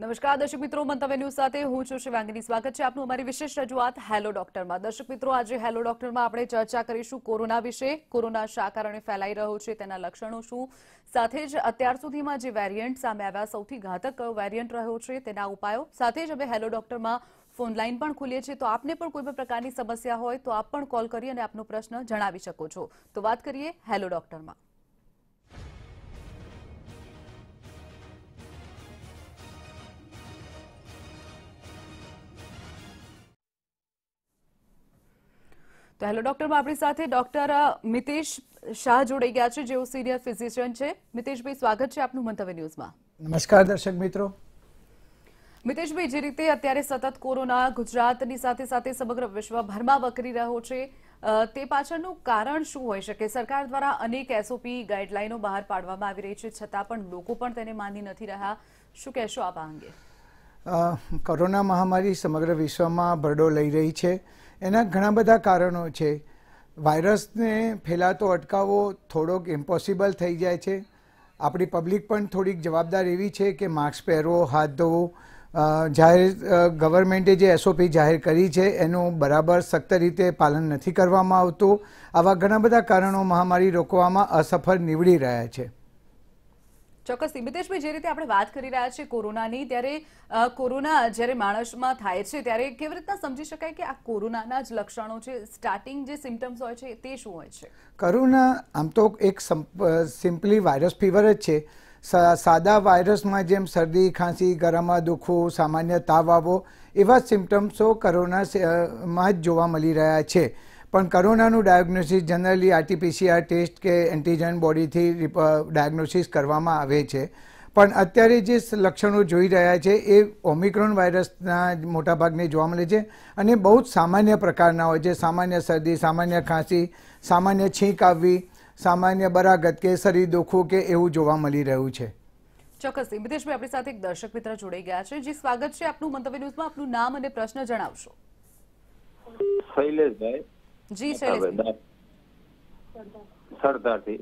નમસ્કાર દર્શક મિત્રો મંતવ વેન્યુ સાથે હું છું ચેવંગની સ્વાગત છે આપનું અમારી વિશેષ રજૂઆત હેલો ડોક્ટરમાં દર્શક મિત્રો આજે હેલો ડોક્ટરમાં આપણે ચર્ચા કરીશું કોરોના વિશે કોરોના શા કારણે ફેલાઈ રહ્યો છે તેના લક્ષણો શું સાથે જ અત્યાર સુધીમાં જે વેરિઅન્ટ સામે આવ્યા સૌથી ઘાતક કયો વેરિઅન્ટ રહ્યો છે તેના ઉપાયો સાથે જ હવે હેલો ડોક્ટરમાં ફોનલાઈન પણ ખુલી છે તો આપને પણ કોઈ પણ પ્રકારની સમસ્યા હોય તો આપ પણ કોલ કરી અને આપનો પ્રશ્ન જણાવી શકો છો તો વાત કરીએ હેલો ડોક્ટરમાં તો હેલો ડોક્ટર આપણી સાથે ડોક્ટર મિતેશ શાહ જોડાઈ ગયા છે જેઓ સિનિયર ફિઝિશિયન છે મિતેશભાઈ સ્વાગત છે આપનું મંતવ્ય ન્યૂઝમાં નમસ્કાર દર્શક મિત્રો મિતેશભાઈ જે રીતે અત્યારે સતત કોરોના ગુજરાતની સાથે સાથે સમગ્ર વિશ્વભરમાં વકરી રહ્યો છે તે પાછળનું કારણ શું હોઈ શકે સરકાર દ્વારા અનેક એસઓપી ગાઈડલાઇનો બહાર પાડવામાં આવી રહી છે છતાં પણ લોકો પણ તેને માની નથી રહ્યા શું કહેશો આપ આ અંગે કોરોના મહામારી સમગ્ર વિશ્વમાં ભરડો લઈ રહી છે એના ઘણા બધા કારણો છે વાયરસને ફેલાતો અટકાવવો થોડોક ઇમ્પોસિબલ થઈ જાય છે આપણી પબ્લિક પણ થોડીક જવાબદાર એવી છે કે માસ્ક પહેરવો હાથ ધોવો જાહેર ગવર્મેન્ટે જે એસઓપી જાહેર કરી છે એનું બરાબર સખ્ત રીતે પાલન નથી કરવામાં આવતું આવા ઘણા બધા કારણો મહામારી રોકવામાં અસફળ નીવડી રહ્યા છે ચોક્કસ મિતેશભાઈ જે રીતે આપણે વાત કરી રહ્યા છીએ કોરોનાની ત્યારે કોરોના જ્યારે માણસમાં થાય છે ત્યારે કેવી રીતના સમજી શકાય કે આ કોરોનાના જ લક્ષણો છે સ્ટાર્ટિંગ જે સિમ્ટમ્સ હોય છે તે શું હોય છે કોરોના આમ તો એક સિમ્પલી વાયરસ ફીવર જ છે સાદા વાયરસમાં જેમ શરદી ખાંસી ગળામાં દુખવું સામાન્ય તાવ આવવો એવા સિમ્ટમ્સો કોરોનામાં જ જોવા મળી રહ્યા છે પણ કરોનાનું ડાયગ્નોસિસ જનરલી આરટીપીસીઆર ટેસ્ટ કે એન્ટીજન બોડીથી ડાયગ્નોસિસ કરવામાં આવે છે પણ અત્યારે જે લક્ષણો જોઈ રહ્યા છે એ ઓમિક્રોન વાયરસના મોટાભાગને જોવા મળે છે અને બહુ જ સામાન્ય પ્રકારના હોય છે સામાન્ય શરદી સામાન્ય ખાંસી સામાન્ય છીંક આવવી સામાન્ય બરાગત કે શરીર દુખવું કે એવું જોવા મળી રહ્યું છે ચોક્કસ વિદેશભાઈ આપણી સાથે એક દર્શક મિત્ર જોડાઈ ગયા છે જે સ્વાગત છે આપનું મંતવ્ય ન્યૂઝમાં આપનું નામ અને પ્રશ્ન જણાવશો શૈલેષભાઈ જી સરદારથી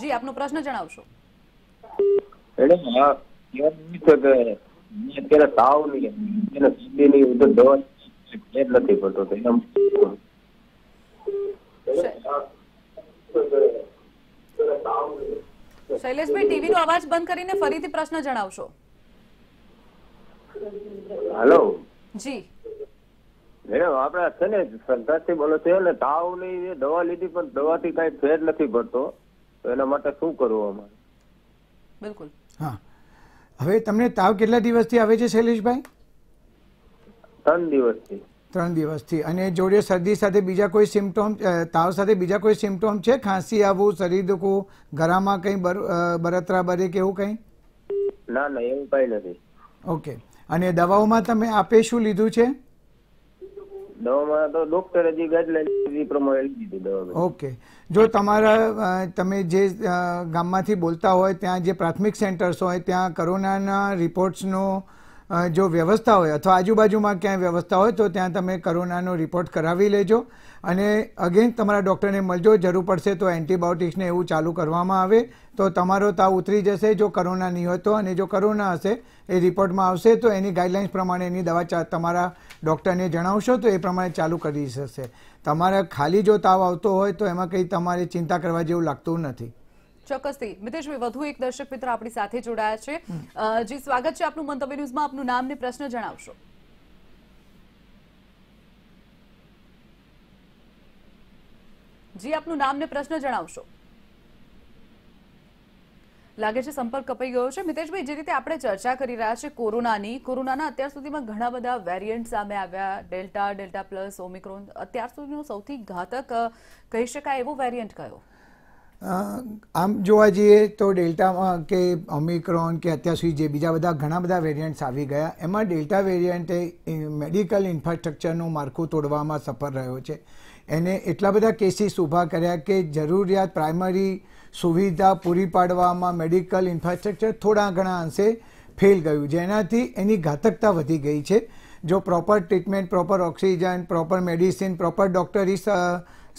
જી આપનો પ્રશ્ન જણાવશો શૈલેષભાઈ ટીવી નો અવાજ બંધ કરીને ફરીથી પ્રશ્ન જણાવશો હેલો જી મેડમ આપણે છે ને સરકારથી બોલો છે એટલે તાવ ની દવા લીધી પણ દવાથી કાંઈ ફેર નથી પડતો તો એના માટે શું કરવું અમારે બિલકુલ હા હવે તમને તાવ કેટલા દિવસથી આવે છે શૈલેષભાઈ ત્રણ દિવસથી ત્રણ દિવસથી અને જોડે શરદી સાથે બીજા કોઈ સિમ્ટોમ તાવ સાથે બીજા કોઈ સિમ્ટોમ છે ખાંસી આવવું શરીર દુખવું ગરામાં કંઈ બરતરા બરે કે એવું કંઈ ના ના એવું કંઈ નથી ઓકે અને દવાઓમાં તમે આપે શું લીધું છે ઓકે જો તમારા તમે જે ગામમાંથી બોલતા હોય ત્યાં જે પ્રાથમિક સેન્ટર્સ હોય ત્યાં કરોનાના રિપોર્ટ્સનો જો વ્યવસ્થા હોય અથવા આજુબાજુમાં ક્યાંય વ્યવસ્થા હોય તો ત્યાં તમે કરોનાનો રિપોર્ટ કરાવી લેજો અને અગેન તમારા ડૉક્ટરને મળજો જરૂર પડશે તો એન્ટીબાયોટિક્સને એવું ચાલુ કરવામાં આવે તો તમારો તાવ ઉતરી જશે જો કોરોના નહીં હોય તો અને જો કોરોના હશે એ રિપોર્ટમાં આવશે તો એની ગાઈડલાઇન્સ પ્રમાણે એની દવા તમારા ડૉક્ટરને જણાવશો તો એ પ્રમાણે ચાલુ કરી શકશે તમારે ખાલી જો તાવ આવતો હોય તો એમાં કંઈ તમારે ચિંતા કરવા જેવું લાગતું નથી ચોક્કસથી મિતેશભાઈ વધુ એક દર્શક મિત્ર આપણી સાથે જોડાયા છે જે સ્વાગત છે આપનું મંતવ્ય ન્યૂઝમાં આપનું નામ ને પ્રશ્ન જણાવશો જી આપનું નામ ને પ્રશ્ન જણાવશો લાગે છે સંપર્ક કપાઈ ગયો છે મિતેશભાઈ જે રીતે આપણે ચર્ચા કરી રહ્યા છીએ કોરોનાની કોરોનાના અત્યાર સુધીમાં ઘણા બધા વેરિયન્ટ સામે આવ્યા ડેલ્ટા ડેલ્ટા પ્લસ ઓમિક્રોન અત્યાર સુધીનો સૌથી ઘાતક કહી શકાય એવો વેરિયન્ટ કયો આમ જોવા જઈએ તો ડેલ્ટામાં કે ઓમિક્રોન કે અત્યાર સુધી જે બીજા બધા ઘણા બધા વેરિયન્ટ્સ આવી ગયા એમાં ડેલ્ટા વેરિયન્ટે મેડિકલ ઇન્ફ્રાસ્ટ્રક્ચરનું માળખું તોડવામાં સફળ રહ્યો છે એને એટલા બધા કેસીસ ઊભા કર્યા કે જરૂરિયાત પ્રાઇમરી સુવિધા પૂરી પાડવામાં મેડિકલ ઇન્ફ્રાસ્ટ્રક્ચર થોડા ઘણા અંશે ફેલ ગયું જેનાથી એની ઘાતકતા વધી ગઈ છે જો proper treatment proper oxygen proper medicine proper ડૉક્ટરી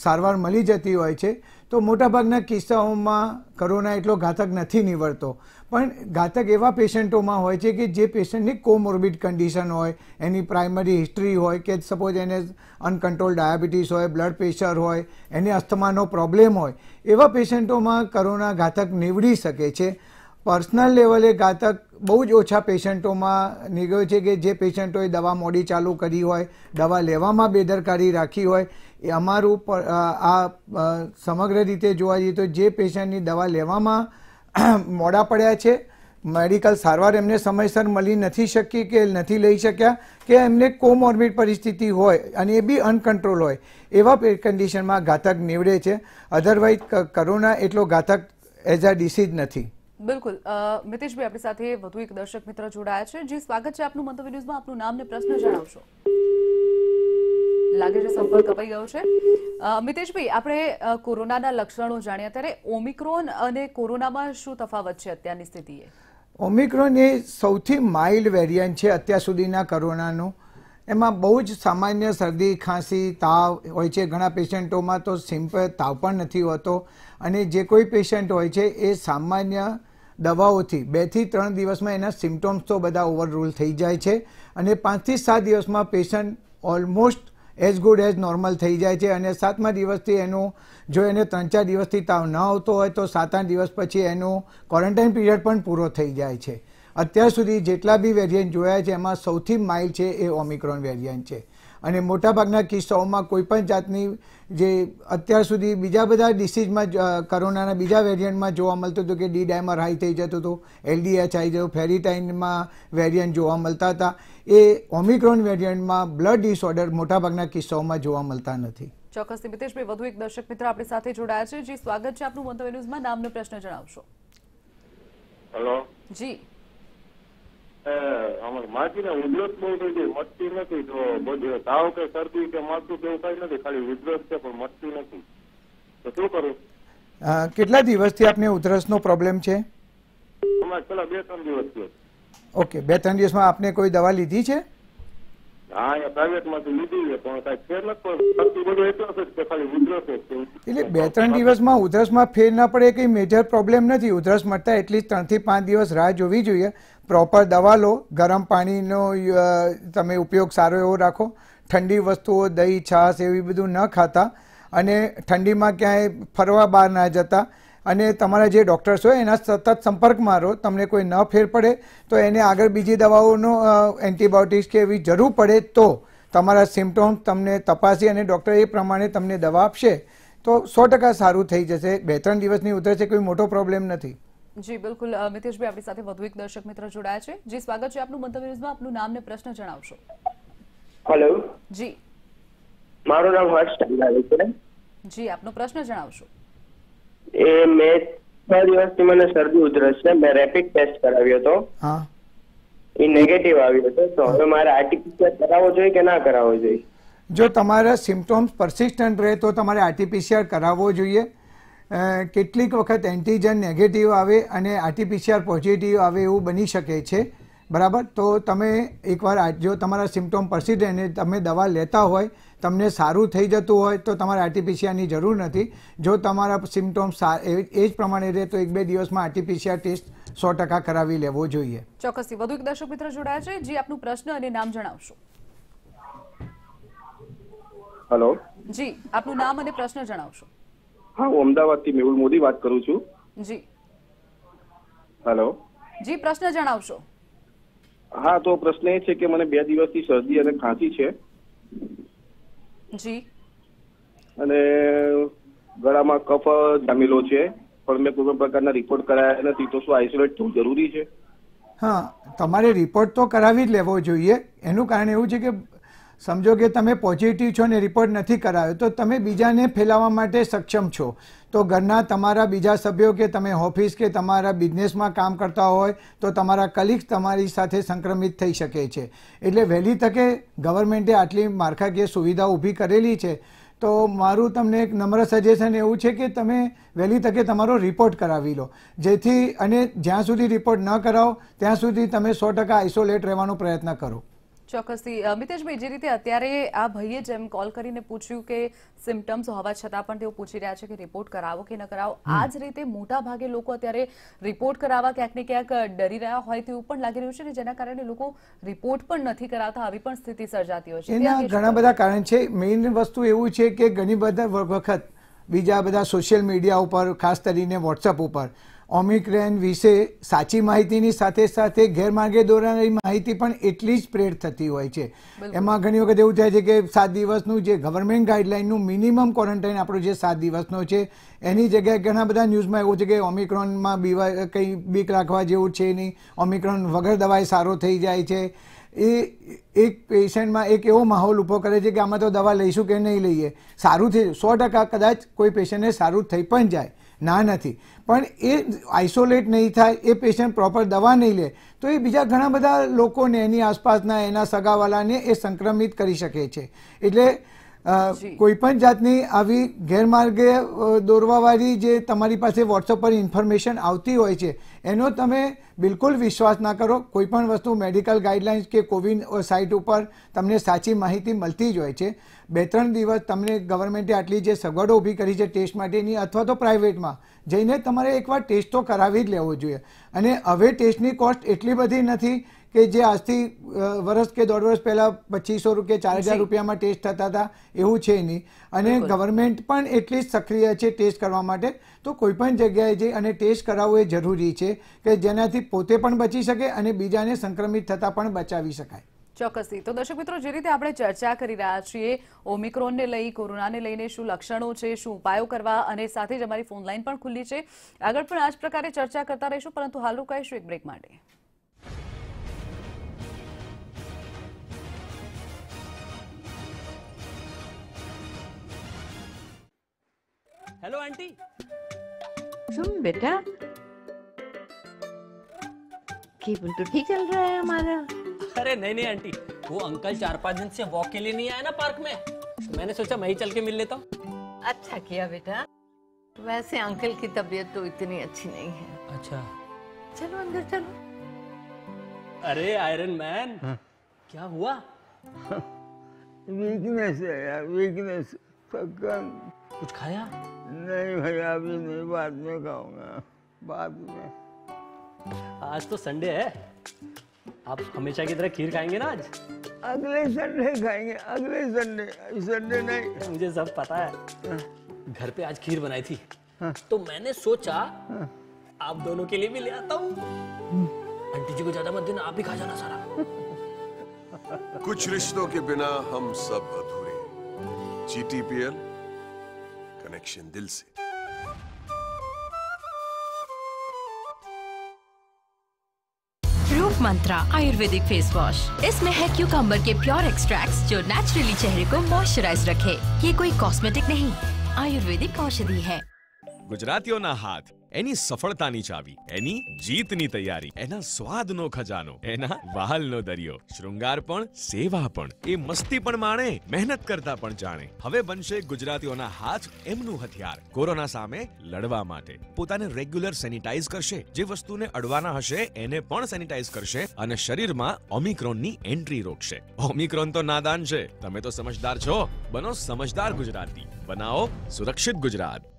સારવાર મળી જતી હોય છે તો મોટાભાગના કિસ્સાઓમાં કોરોના એટલો ઘાતક નથી નીવડતો પણ ઘાતક એવા પેશન્ટોમાં હોય છે કે જે પેશન્ટની કોમોર્બિડ કન્ડિશન હોય એની પ્રાઇમરી હિસ્ટ્રી હોય કે સપોઝ એને અનકન્ટ્રોલ ડાયાબિટીસ હોય બ્લડ પ્રેશર હોય એને અસ્થમાનો પ્રોબ્લેમ હોય એવા પેશન્ટોમાં કોરોના ઘાતક નીવડી શકે છે પર્સનલ લેવલે ઘાતક બહુ જ ઓછા પેશન્ટોમાં નીકળ્યો છે કે જે પેશન્ટોએ દવા મોડી ચાલુ કરી હોય દવા લેવામાં બેદરકારી રાખી હોય એ અમારું આ સમગ્ર રીતે જોવા જઈએ તો જે પેશન્ટની દવા લેવામાં મોડા પડ્યા છે મેડિકલ સારવાર એમને સમયસર મળી નથી શકી કે નથી લઈ શક્યા કે એમને કોમોર્બિડ પરિસ્થિતિ હોય અને એ બી અનકન્ટ્રોલ હોય એવા કન્ડિશનમાં ઘાતક નીવડે છે અધરવાઇઝ કરોના એટલો ઘાતક એઝ અ ડિસીઝ નથી બિલકુલ મિતેશભાઈ આપણી સાથે વધુ એક દર્શક મિત્ર જોડાયા છે જે સ્વાગત છે આપનું મંતવ્ય ન્યૂઝમાં આપનું નામ ને પ્રશ્ન જણાવશો લાગે છે સંપર્ક કપાઈ ગયો છે મિતેશભાઈ આપણે કોરોનાના લક્ષણો જાણ્યા ત્યારે ઓમિક્રોન અને કોરોનામાં શું તફાવત છે અત્યારની સ્થિતિએ ઓમિક્રોન એ સૌથી માઇલ્ડ વેરિયન્ટ છે અત્યાર સુધીના કોરોનાનું એમાં બહુ જ સામાન્ય શરદી ખાંસી તાવ હોય છે ઘણા પેશન્ટોમાં તો સિમ્પલ તાવ પણ નથી હોતો અને જે કોઈ પેશન્ટ હોય છે એ સામાન્ય દવાઓથી બેથી ત્રણ દિવસમાં એના સિમ્ટોમ્સ તો બધા ઓવરરૂલ થઈ જાય છે અને પાંચથી સાત દિવસમાં patient almost as good as normal થઈ જાય છે અને સાતમા દિવસથી એનું જો એને ત્રણ ચાર દિવસથી તાવ ન આવતો હોય તો સાત આઠ દિવસ પછી એનું ક્વોરન્ટાઇન પીરિયડ પણ પૂરો થઈ જાય છે અત્યાર સુધી જેટલા બી વેરિયન્ટ જોયા છે એમાં સૌથી માઇલ્ડ છે એ ઓમિક્રોન વેરિયન્ટ છે અને મોટાભાગના કિસ્સાઓમાં કોઈપણ જાતની જે અત્યાર સુધી બીજા બધા ડિસીઝમાં કોરોનાના બીજા વેરિયન્ટમાં જોવા મળતું હતું કે ડી ડાયમર હાઈ થઈ જતો હતો એલડીએચ આવી જતો ફેરીટાઇનમાં વેરિયન્ટ જોવા મળતા હતા એ ઓમિક્રોન વેરિયન્ટમાં બ્લડ ડિસઓર્ડર મોટાભાગના કિસ્સાઓમાં જોવા મળતા નથી ચોક્કસ મિતેશભાઈ વધુ એક દર્શક મિત્ર આપણી સાથે જોડાયા છે જી સ્વાગત છે આપનું મંતવ્ય ન્યૂઝમાં નામનો પ્રશ્ન જણાવશો હેલો જી માસી ને ઉધરસ બહુ નથી તો બધે તાવ કે ઉધરસ નો પ્રોબ્લેમ છે ઓકે બે ત્રણ દિવસ માં બે આપને કોઈ દવા લીધી છે એટલે બે ત્રણ દિવસમાં ઉધરસમાં ફેર ના પડે કઈ મેજર પ્રોબ્લેમ નથી ઉધરસ મળતા એટલી ત્રણ થી પાંચ દિવસ રાહ જોવી જોઈએ પ્રોપર દવા લો ગરમ પાણીનો તમે ઉપયોગ સારો એવો રાખો ઠંડી વસ્તુઓ દહીં છાશ એવી બધું ન ખાતા અને ઠંડીમાં ક્યાંય ફરવા બહાર ના જતા અને તમારા જે ડૉક્ટર્સ હોય એના સતત સંપર્કમાં રહો તમને કોઈ ન ફેર પડે તો એને આગળ બીજી દવાઓનો એન્ટીબાયોટિક્સ કે એવી જરૂર પડે તો તમારા સિમ્ટોમ તમને તપાસી અને ડૉક્ટર એ પ્રમાણે તમને દવા આપશે તો સો ટકા સારું થઈ જશે બે ત્રણ દિવસની ઉતરશે કોઈ મોટો પ્રોબ્લેમ નથી જી બિલકુલ મિતેશભાઈ આપણી સાથે વધુ એક દર્શક મિત્ર જોડાયા છે જી સ્વાગત છે આપનું મંતવ્ય ન્યૂઝમાં આપનું નામ ને પ્રશ્ન જણાવશો હેલો જી મારું નામ હર્ષ ચંદાલી છે જી આપનો પ્રશ્ન જણાવશો એ મે છ દિવસથી મને શરદી ઉધરસ છે મેં રેપિડ ટેસ્ટ કરાવ્યો હતો હા એ નેગેટિવ આવ્યો હતો તો હવે મારે આરટીપીસીઆર કરાવવો જોઈએ કે ના કરાવવો જોઈએ જો તમારા સિમ્પટોમ્સ પરસિસ્ટન્ટ રહે તો તમારે આરટીપીસીઆર કરાવવો જોઈએ કેટલીક વખત એન્ટીજન નેગેટિવ આવે અને આરટીપીસીઆર પોઝિટિવ આવે એવું બની શકે છે બરાબર તો તમે એકવાર જો તમારા સિમ્ટોમ પરસિડ અને તમે દવા લેતા હોય તમને સારું થઈ જતું હોય તો તમારે આરટીપીસીઆરની જરૂર નથી જો તમારા સિમ્ટોમ એ જ પ્રમાણે રહે તો એક બે દિવસમાં આરટીપીસીઆર ટેસ્ટ સો ટકા કરાવી લેવો જોઈએ ચોક્કસથી વધુ એક દર્શક મિત્ર જોડાયા છે જે આપનું પ્રશ્ન અને નામ જણાવશો હેલો જી આપનું નામ અને પ્રશ્ન જણાવશો હા હું અમદાવાદથી મેહુલ મોદી વાત કરું છું જી હેલો જી પ્રશ્ન જણાવશો હા તો પ્રશ્ન એ છે કે મને બે દિવસથી શરદી અને ખાંસી છે જી અને ગળામાં કફ જામેલો છે પણ મેં કોઈ પણ પ્રકારના રિપોર્ટ કરાયા નથી તો શું આઇસોલેટ થવું જરૂરી છે હા તમારે રિપોર્ટ તો કરાવી જ લેવો જોઈએ એનું કારણ એવું છે કે સમજો કે તમે પોઝિટિવ છો ને રિપોર્ટ નથી કરાયો તો તમે બીજાને ફેલાવવા માટે સક્ષમ છો તો ઘરના તમારા બીજા સભ્યો કે તમે ઓફિસ કે તમારા બિઝનેસમાં કામ કરતા હોય તો તમારા કલીગ્સ તમારી સાથે સંક્રમિત થઈ શકે છે એટલે વહેલી તકે ગવર્મેન્ટે આટલી માળખાકીય સુવિધા ઊભી કરેલી છે તો મારું તમને એક નમ્ર સજેશન એવું છે કે તમે વહેલી તકે તમારો રિપોર્ટ કરાવી લો જેથી અને જ્યાં સુધી રિપોર્ટ ન કરાવો ત્યાં સુધી તમે સો ટકા આઇસોલેટ રહેવાનો પ્રયત્ન કરો ચોક્કસથી મિતેશભાઈ જે રીતે અત્યારે આ ભાઈએ જેમ કોલ કરીને પૂછ્યું કે સિમ્ટમ્સ હોવા છતાં પણ તેઓ પૂછી રહ્યા છે કે રિપોર્ટ કરાવો કે ન કરાવો આ જ રીતે મોટા ભાગે લોકો અત્યારે રિપોર્ટ કરાવવા ક્યાંક ને ક્યાંક ડરી રહ્યા હોય તેવું પણ લાગી રહ્યું છે કે જેના કારણે લોકો રિપોર્ટ પણ નથી કરાવતા આવી પણ સ્થિતિ સર્જાતી હોય છે એના ઘણા બધા કારણ છે મેઇન વસ્તુ એવું છે કે ઘણી બધા વખત બીજા બધા સોશિયલ મીડિયા ઉપર ખાસ કરીને વોટ્સઅપ ઉપર ઓમિક્રેન વિશે સાચી માહિતીની સાથે સાથે ગેરમાર્ગે દોરાની માહિતી પણ એટલી જ પ્રેડ થતી હોય છે એમાં ઘણી વખત એવું થાય છે કે સાત દિવસનું જે ગવર્મેન્ટ ગાઈડલાઇનનું મિનિમમ ક્વોરન્ટાઇન આપણું જે સાત દિવસનો છે એની જગ્યાએ ઘણા બધા ન્યૂઝમાં એવું છે કે ઓમિક્રોનમાં બીવા કંઈ બીક રાખવા જેવું છે નહીં ઓમિક્રોન વગર દવાએ સારો થઈ જાય છે એ એક પેશન્ટમાં એક એવો માહોલ ઊભો કરે છે કે આમાં તો દવા લઈશું કે નહીં લઈએ સારું થઈ સો ટકા કદાચ કોઈ પેશન્ટને સારું થઈ પણ જાય ના નથી પણ એ આઇસોલેટ નહીં થાય એ પેશન્ટ પ્રોપર દવા નહીં લે તો એ બીજા ઘણા બધા લોકોને એની આસપાસના એના સગાવાલાને એ સંક્રમિત કરી શકે છે એટલે કોઈ પણ જાતની આવી ગેરમાર્ગે દોરવાવાળી જે તમારી પાસે વોટ્સઅપ પર ઇન્ફોર્મેશન આવતી હોય છે એનો તમે બિલકુલ વિશ્વાસ ના કરો કોઈ પણ વસ્તુ મેડિકલ ગાઈડલાઇન્સ કે કોવિન સાઇટ ઉપર તમને સાચી માહિતી મળતી જ હોય છે બે ત્રણ દિવસ તમને ગવર્મેન્ટે આટલી જે સગવડો ઊભી કરી છે ટેસ્ટ માટેની અથવા તો પ્રાઇવેટમાં જઈને તમારે એકવાર ટેસ્ટ તો કરાવી જ લેવો જોઈએ અને હવે ટેસ્ટની કોસ્ટ એટલી બધી નથી કે જે આજથી વર્ષ કે દોઢ વર્ષ પહેલાં પચીસો રૂપિયા ચાર હજાર રૂપિયામાં ટેસ્ટ થતા હતા એવું છે નહીં અને ગવર્મેન્ટ પણ એટલી જ સક્રિય છે ટેસ્ટ કરવા માટે તો કોઈ પણ જગ્યાએ જઈ અને ટેસ્ટ કરાવવું એ જરૂરી છે કે જેનાથી પોતે પણ બચી શકે અને બીજાને સંક્રમિત થતાં પણ બચાવી શકાય ચોક્કસથી તો દર્શક મિત્રો જે રીતે આપણે ચર્ચા કરી રહ્યા છીએ ઓમિક્રોનને લઈ કોરોનાને લઈને શું લક્ષણો છે શું ઉપાયો કરવા અને સાથે જ અમારી ફોનલાઈન પણ ખુલ્લી છે આગળ પણ આ જ પ્રકારે ચર્ચા કરતા રહીશું પરંતુ હાલ રોકાઈશું એક બ્રેક માટે हेलो आंटी सुन बेटा केबल तो ठीक चल रहा है हमारा अरे नहीं नहीं आंटी वो अंकल चार पांच दिन से वॉक के लिए नहीं आया ना पार्क में मैंने सोचा मैं ही चल के मिल लेता हूँ अच्छा किया बेटा वैसे अंकल की तबीयत तो इतनी अच्छी नहीं है अच्छा चलो अंदर चलो अरे आयरन मैन हाँ। क्या हुआ वीकनेस हाँ। है यार वीकनेस थकान कुछ खाया नहीं भैया अभी नहीं बाद में खाऊंगा बाद में आज तो संडे है आप हमेशा की तरह खीर खाएंगे ना आज अगले संडे खाएंगे अगले संडे संडे नहीं मुझे सब पता है हाँ। घर पे आज खीर बनाई थी हाँ। तो मैंने सोचा हाँ। आप दोनों के लिए भी ले आता हूँ हम्म। आंटी जी को ज्यादा मत देना आप ही खा जाना सारा कुछ रिश्तों के बिना हम सब अधूरे जीटीपीएल कनेक्शन दिल से रूप मंत्रा आयुर्वेदिक फेस वॉश इसमें है क्यूकम्बर के प्योर एक्सट्रैक्ट्स जो नेचुरली चेहरे को मॉइस्चराइज रखे ये कोई कॉस्मेटिक नहीं आयुर्वेदिक औषधि है गुजरातियों ना हाथ એની સફળતાની ચાવી એની જીતની તૈયારી એના સ્વાદનો ખજાનો એના વાહલનો દરિયો શૃંગાર પણ સેવા પણ એ મસ્તી પણ માણે મહેનત કરતા પણ જાણે હવે બનશે ગુજરાતીઓના હાથ એમનું હથિયાર કોરોના સામે લડવા માટે પોતાને રેગ્યુલર સેનિટાઇઝ કરશે જે વસ્તુને ઢવાના હશે એને પણ સેનિટાઇઝ કરશે અને શરીરમાં ઓમિક્રોનની એન્ટ્રી રોકશે ઓમિક્રોન તો નાદાન છે તમે તો સમજદાર છો બનો સમજદાર ગુજરાતી બનાવો સુરક્ષિત Gujarat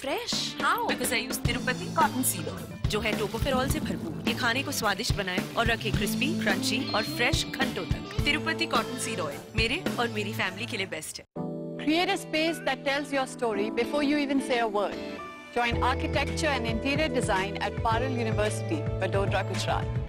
fresh how because I use Tirupati cotton seed oil जो है टोकोफेरॉल से भरपूर ये खाने को स्वादिष्ट बनाए और रखे क्रिस्पी क्रंची और फ्रेश घंटों तक तिरुपति कॉटन सीड ऑयल मेरे और मेरी फैमिली के लिए बेस्ट है create a space that tells your story before you even say a word join architecture and interior design at Parul university Vadodara Gujarat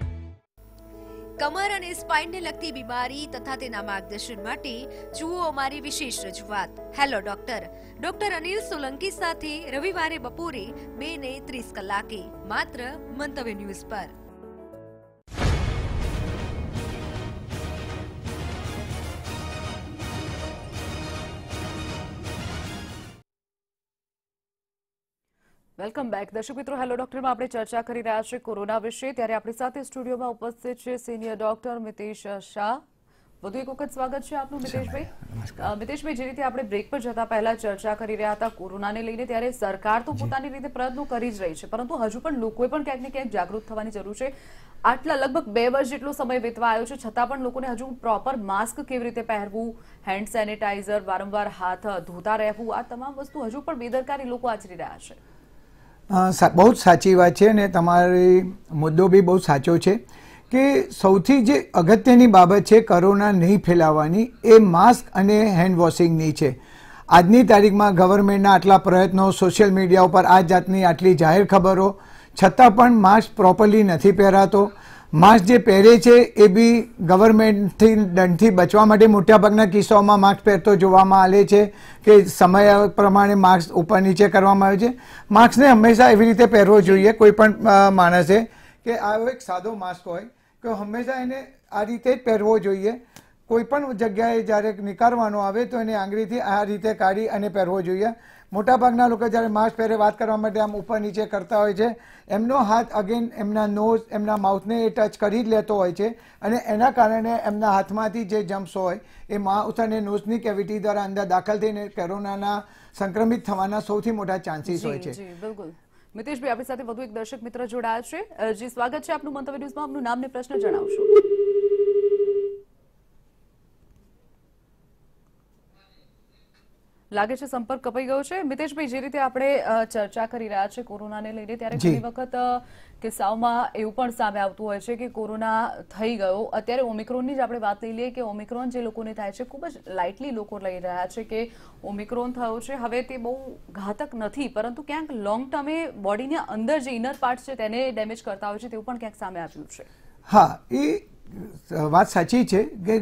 કમર અને સ્પાઇનને લગતી બીમારી તથા તેના માર્ગદર્શન માટે જુઓ અમારી વિશેષ રજૂઆત hello doctor doctor Anil Solanki સાથે રવિવારે બપોરે બે ને ત્રીસ કલાકે માત્ર મંતવ્ય ન્યૂઝ પર વેલકમ બેક દર્શક મિત્રો હેલો ડોક્ટરમાં આપણે ચર્ચા કરી રહ્યા છે કોરોના વિશે ત્યારે આપણી સાથે સ્ટુડિયોમાં ઉપસ્થિત છે સિનિયર ડોક્ટર મિતેશ શાહ વધુ એક વખત સ્વાગત છે આપનું મિતેશભાઈ મિતેશભાઈ જે રીતે આપણે બ્રેક પર જતા પહેલા ચર્ચા કરી રહ્યા હતા કોરોનાને લઈને ત્યારે સરકાર તો પોતાની રીતે પ્રયત્નો કરી જ રહી છે પરંતુ હજુ પણ લોકોએ પણ ક્યાંક ને ક્યાંક જાગૃત થવાની જરૂર છે આટલા લગભગ બે વર્ષ જેટલો સમય વીતવા આવ્યો છે છતાં પણ લોકોને હજુ પ્રોપર માસ્ક કેવી રીતે પહેરવું હેન્ડ સેનિટાઈઝર વારંવાર હાથ ધોતા રહેવું આ તમામ વસ્તુ હજુ પણ બેદરકારી લોકો આચરી રહ્યા છે બહુ જ સાચી વાત છે અને તમારી મુદ્દો બી બહુ સાચો છે કે સૌથી જે અગત્યની બાબત છે કરોના નહીં ફેલાવાની એ માસ્ક અને હેન્ડ વોશિંગની છે આજની તારીખમાં ગવર્મેન્ટના આટલા પ્રયત્નો સોશિયલ મીડિયા ઉપર આ જાતની આટલી જાહેર ખબરો છતાં પણ માસ્ક પ્રોપરલી નથી પહેરાતો માસ્ક જે પહેરે છે એ બી ગવર્મેન્ટથી દંડથી બચવા માટે મોટાભાગના કિસ્સાઓમાં માસ્ક પહેરતો જોવામાં આવે છે કે સમય પ્રમાણે માસ્ક ઉપર નીચે કરવામાં આવે છે માસ્કને હંમેશા એવી રીતે પહેરવો જોઈએ કોઈ પણ માણસે કે આ એક સાદો માસ્ક હોય કે હંમેશા એને આ રીતે જ પહેરવો જોઈએ કોઈ પણ જગ્યાએ જ્યારે નીકાળવાનો આવે તો એને આંગળીથી આ રીતે કાઢી અને પહેરવો જોઈએ મોટાભાગના લોકો જ્યારે માસ્ક પહેરે વાત કરવા માટે આમ ઉપર નીચે કરતા હોય છે એમનો હાથ અગેન એમના નોઝ એમના માઉથને એ ટચ કરી જ લેતો હોય છે અને એના કારણે એમના હાથમાંથી જે જમ્સ હોય એ માઉથ અને નોઝની કેવિટી દ્વારા અંદર દાખલ થઈને કોરોનાના સંક્રમિત થવાના સૌથી મોટા ચાન્સીસ હોય છે બિલકુલ મિતેશભાઈ આપણી સાથે વધુ એક દર્શક મિત્ર જોડાયા છે જે સ્વાગત છે આપનું મંતવ્ય ન્યૂઝમાં આપનું નામને પ્રશ્ન જણાવશો લાગે છે સંપર્ક કપાઈ ગયો છે મિતેશભાઈ જે રીતે આપણે ચર્ચા કરી રહ્યા છે કોરોનાને લઈને ત્યારે ઘણી વખત કિસ્સાઓમાં એવું પણ સામે આવતું હોય છે કે કોરોના થઈ ગયો અત્યારે ઓમિક્રોનની જ આપણે વાત લઈ લઈએ કે ઓમિક્રોન જે લોકોને થાય છે ખૂબ જ લાઇટલી લોકો લઈ રહ્યા છે કે ઓમિક્રોન થયો છે હવે તે બહુ ઘાતક નથી પરંતુ ક્યાંક લોંગ ટર્મે બોડીને અંદર જે ઇનર પાર્ટ છે તેને ડેમેજ કરતા હોય છે તેવું પણ ક્યાંક સામે આવ્યું છે હા એ વાત સાચી છે કે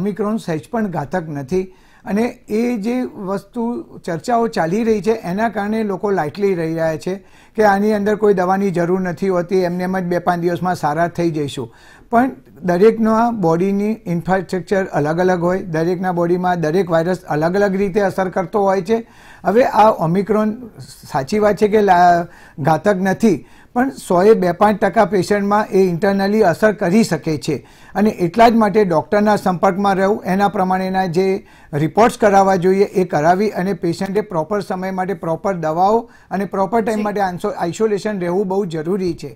ઓમિક્રોન સહેજ પણ ઘાતક નથી અને એ જે વસ્તુ ચર્ચાઓ ચાલી રહી છે એના કારણે લોકો લાઇટલી રહી રહ્યા છે કે આની અંદર કોઈ દવાની જરૂર નથી હોતી એમને એમ જ બે પાંચ દિવસમાં સારા થઈ જઈશું પણ દરેકના બોડીની ઇન્ફ્રાસ્ટ્રક્ચર અલગ અલગ હોય દરેકના બોડીમાં દરેક વાયરસ અલગ અલગ રીતે અસર કરતો હોય છે હવે આ ઓમિક્રોન સાચી વાત છે કે ઘાતક નથી પણ સોએ બે પાંચ ટકા પેશન્ટમાં એ ઇન્ટરનલી અસર કરી શકે છે અને એટલા જ માટે ડૉક્ટરના સંપર્કમાં રહેવું એના પ્રમાણેના જે રિપોર્ટ્સ કરાવવા જોઈએ એ કરાવી અને પેશન્ટે પ્રોપર સમય માટે પ્રોપર દવાઓ અને પ્રોપર ટાઈમ માટે આઇસોલેશન રહેવું બહુ જરૂરી છે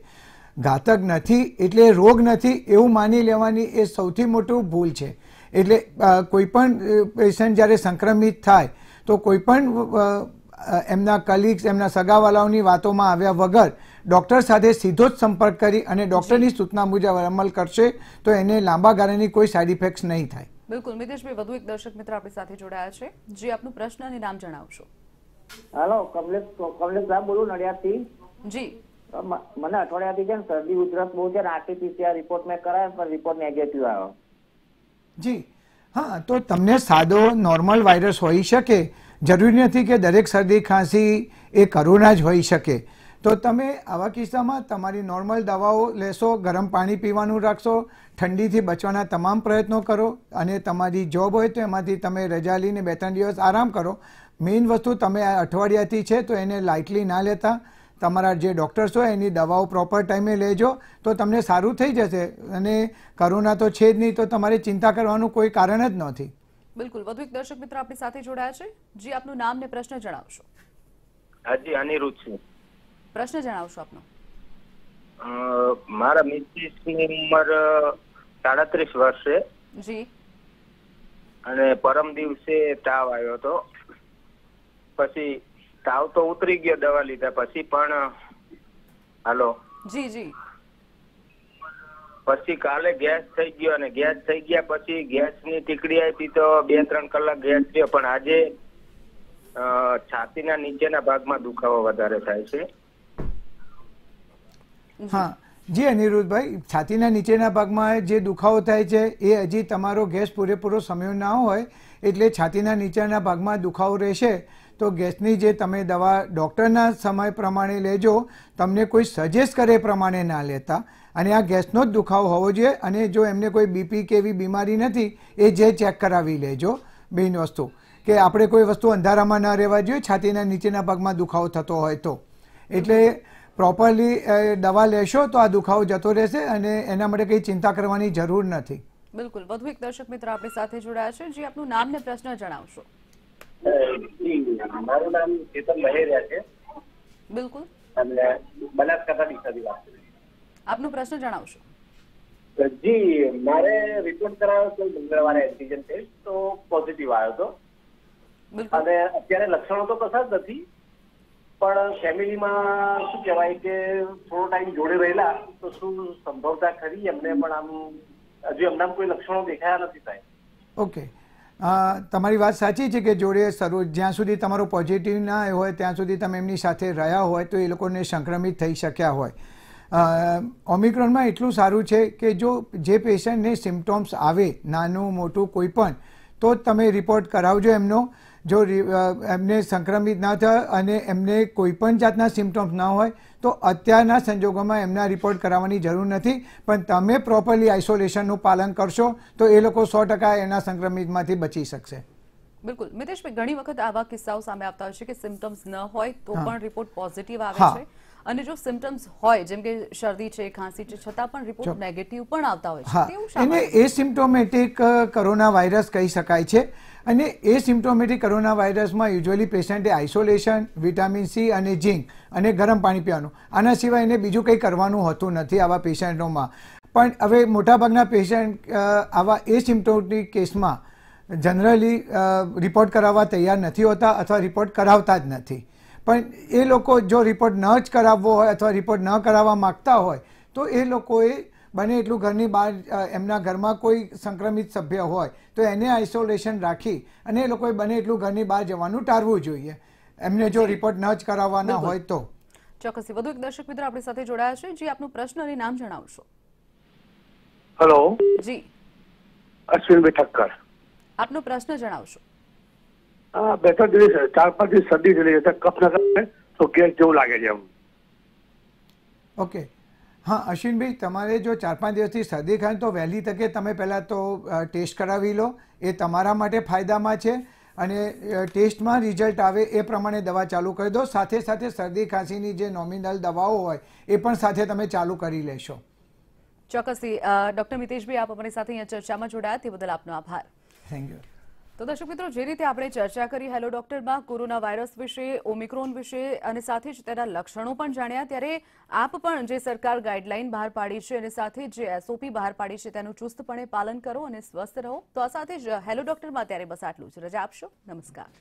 ઘાતક નથી એટલે રોગ નથી એવું માની લેવાની એ સૌથી મોટું ભૂલ છે એટલે કોઈપણ પેશન્ટ જ્યારે સંક્રમિત થાય તો કોઈપણ એમના કલીગ્સ એમના સગાવાલાઓની વાતોમાં આવ્યા વગર ડૉક્ટર સાથે સીધો જ સંપર્ક કરી અને ડૉક્ટરની સૂચના મુજબ અમલ કરશે તો એને લાંબા ગાળાની કોઈ સાઇડ ઇફેક્ટ્સ નહીં થાય બિલકુલ મિતેશભાઈ વધુ એક દર્શક મિત્ર આપણી સાથે જોડાયા છે જે આપનું પ્રશ્ન અને નામ જણાવશો હેલો કમલેશ કમલેશ સાહેબ બોલું નડિયાદથી જી મને અઠવાડિયાથી છે ને શરદી ઉધરસ બહુ છે આરટી રિપોર્ટ મેં કરાયો પણ રિપોર્ટ નેગેટિવ આવ્યો જી હા તો તમને સાદો નોર્મલ વાયરસ હોઈ શકે જરૂરી નથી કે દરેક શરદી ખાંસી એ કરોના જ હોઈ શકે તો તમે આવા કિસ્સામાં તમારી નોર્મલ દવાઓ લેશો ગરમ પાણી પીવાનું રાખશો ઠંડીથી બચવાના તમામ પ્રયત્નો કરો અને તમારી જોબ હોય તો એમાંથી તમે રજા લઈને બે ત્રણ દિવસ આરામ કરો મેઇન વસ્તુ તમે આ અઠવાડિયાથી છે તો એને લાઇટલી ના લેતા તમારા જે ડૉક્ટર્સ હોય એની દવાઓ પ્રોપર ટાઈમે લેજો તો તમને સારું થઈ જશે અને કરોના તો છે જ નહીં તો તમારે ચિંતા કરવાનું કોઈ કારણ જ નથી બિલકુલ વધુ એક દર્શક મિત્ર આપણી સાથે જોડાયા છે જી આપનું નામ ને પ્રશ્ન જણાવશો હાજી અનિરુદ્ધ સિંહ પ્રશ્ન જણાવશો આપનો મારા મિસિસની ઉંમર સાડત્રીસ વર્ષ છે જી અને પરમ દિવસે તાવ આવ્યો હતો પછી તાવ તો ઉતરી ગયો દવા લીધા પછી પણ હાલો જી જી પછી કાલે ગેસ થઈ ગયો અને ગેસ થઈ ગયા પછી ગેસ ગેસની ટીકડી આપી તો બે ત્રણ કલાક ગેસ થયો પણ આજે છાતીના નીચેના ભાગમાં દુખાવો વધારે થાય છે હા જી અનિરુદ્ધભાઈ છાતીના નીચેના ભાગમાં જે દુખાવો થાય છે એ હજી તમારો ગેસ પૂરેપૂરો સમય ના હોય એટલે છાતીના નીચેના ભાગમાં દુખાવો રહેશે તો ગેસની જે તમે દવા ડૉક્ટરના સમય પ્રમાણે લેજો તમને કોઈ સજેસ્ટ કરે પ્રમાણે ના લેતા અને આ ગેસનો જ દુખાવો હોવો જોઈએ અને જો એમને કોઈ બીપી કે એવી બીમારી નથી એ જે ચેક કરાવી લેજો મેઇન વસ્તુ કે આપણે કોઈ વસ્તુ અંધારામાં ન રહેવા જોઈએ છાતીના નીચેના ભાગમાં દુખાવો થતો હોય તો એટલે પ્રોપરલી દવા લેશો તો આ દુખાવો જતો રહેશે અને એના માટે કંઈ ચિંતા કરવાની જરૂર નથી બિલકુલ વધુ એક દર્શક મિત્ર આપણી સાથે જોડાયા છે જે આપનું નામ ને પ્રશ્ન જણાવશો મારું નામ ચેતન મહેરિયા છે બિલકુલ અને બનાસકાંઠા વાત આપનો પ્રશ્ન જણાવશો જી મારે રિપોર્ટ કરાયો તો મંગળવારે એન્ટીજન ટેસ્ટ તો પોઝિટિવ આવ્યો હતો અને અત્યારે લક્ષણો તો કશા જ નથી પણ ફેમિલીમાં શું કહેવાય કે થોડો ટાઈમ જોડે રહેલા તો શું સંભવતા ખરી એમને પણ આમ હજુ એમના કોઈ લક્ષણો દેખાયા નથી સાહેબ ઓકે તમારી વાત સાચી છે કે જોડે શરૂ જ્યાં સુધી તમારો પોઝિટિવ ના હોય ત્યાં સુધી તમે એમની સાથે રહ્યા હોય તો એ લોકોને સંક્રમિત થઈ શક્યા હોય ઓમિક્રોનમાં એટલું સારું છે કે જો જે પેશન્ટને સિમ્ટોમ્સ આવે નાનું મોટું કોઈ પણ તો તમે રિપોર્ટ કરાવજો એમનો જો એમને સંક્રમિત ના થાય અને એમને કોઈપણ જાતના સિમ્ટમ્સ ના હોય તો અત્યારના સંજોગોમાં એમના રિપોર્ટ કરાવવાની જરૂર નથી પણ તમે પ્રોપરલી આઇસોલેશનનું પાલન કરશો તો એ લોકો સો ટકા એના સંક્રમિતમાંથી બચી શકશે બિલકુલ મિતેશભાઈ ઘણી વખત આવા કિસ્સાઓ સામે આવતા હોય છે કે સિમ્ટમ્સ ન હોય તો પણ રિપોર્ટ પોઝિટિવ આવે છે અને જો સિમ્ટમ્સ હોય જેમ કે શરદી છે ખાંસી છે છતાં પણ રિપોર્ટ નેગેટિવ પણ આવતા હોય છે એ સિમ્ટોમેટિક કોરોના વાયરસ કહી શકાય છે અને એ સિમ્ટોમેટિક કોરોના વાયરસમાં યુઝ્યુઅલી પેશન્ટે આઇસોલેશન વિટામિન સી અને ઝીંક અને ગરમ પાણી પીવાનું આના સિવાય એને બીજું કંઈ કરવાનું હોતું નથી આવા પેશન્ટોમાં પણ હવે મોટાભાગના પેશન્ટ આવા એ સિમ્ટોમેટિક કેસમાં જનરલી રિપોર્ટ કરાવવા તૈયાર નથી હોતા અથવા રિપોર્ટ કરાવતા જ નથી પણ એ લોકો જો રિપોર્ટ ન જ કરાવવો હોય અથવા રિપોર્ટ ન કરાવવા માગતા હોય તો એ લોકોએ બને એટલું ઘરની બહાર એમના ઘરમાં કોઈ સંક્રમિત સભ્ય હોય તો એને આઇસોલેશન રાખી અને એ લોકોએ બને એટલું ઘરની બહાર જવાનું ટાળવું જોઈએ એમને જો રિપોર્ટ ન જ કરાવવાના હોય તો ચોક્કસ વધુ એક દર્શક મિત્ર આપણી સાથે જોડાયા છે જી આપનું પ્રશ્ન અને નામ જણાવશો હેલો જી અશ્વિનભાઈ ઠક્કર આપનો પ્રશ્ન જણાવશો હા બેઠક દિવસ ચાર પાંચ દિવસ શરદી થઈ રહી છે કફ ના તો ગેસ જેવું લાગે છે એમ ઓકે હા અશ્વિનભાઈ તમારે જો ચાર પાંચ દિવસથી શરદી ખાય તો વહેલી તકે તમે પહેલાં તો ટેસ્ટ કરાવી લો એ તમારા માટે ફાયદામાં છે અને ટેસ્ટમાં રિઝલ્ટ આવે એ પ્રમાણે દવા ચાલુ કરી દો સાથે સાથે શરદી ખાંસીની જે નોમિનલ દવાઓ હોય એ પણ સાથે તમે ચાલુ કરી લેશો ચોક્કસથી ડૉક્ટર મિતેશભાઈ આપ અમારી સાથે અહીંયા ચર્ચામાં જોડાયા તે બદલ આપનો આભાર થેન્ક યુ તો દર્શક મિત્રો જે રીતે આપણે ચર્ચા કરી હેલો ડોક્ટરમાં કોરોના વાયરસ વિશે ઓમિક્રોન વિશે અને સાથે જ તેના લક્ષણો પણ જાણ્યા ત્યારે આપ પણ જે સરકાર ગાઈડલાઈન બહાર પાડી છે અને સાથે જે એસઓપી બહાર પાડી છે તેનું ચુસ્તપણે પાલન કરો અને સ્વસ્થ રહો તો આ સાથે જ હેલો ડોક્ટરમાં ત્યારે બસ આટલું જ રજા આપશો નમસ્કાર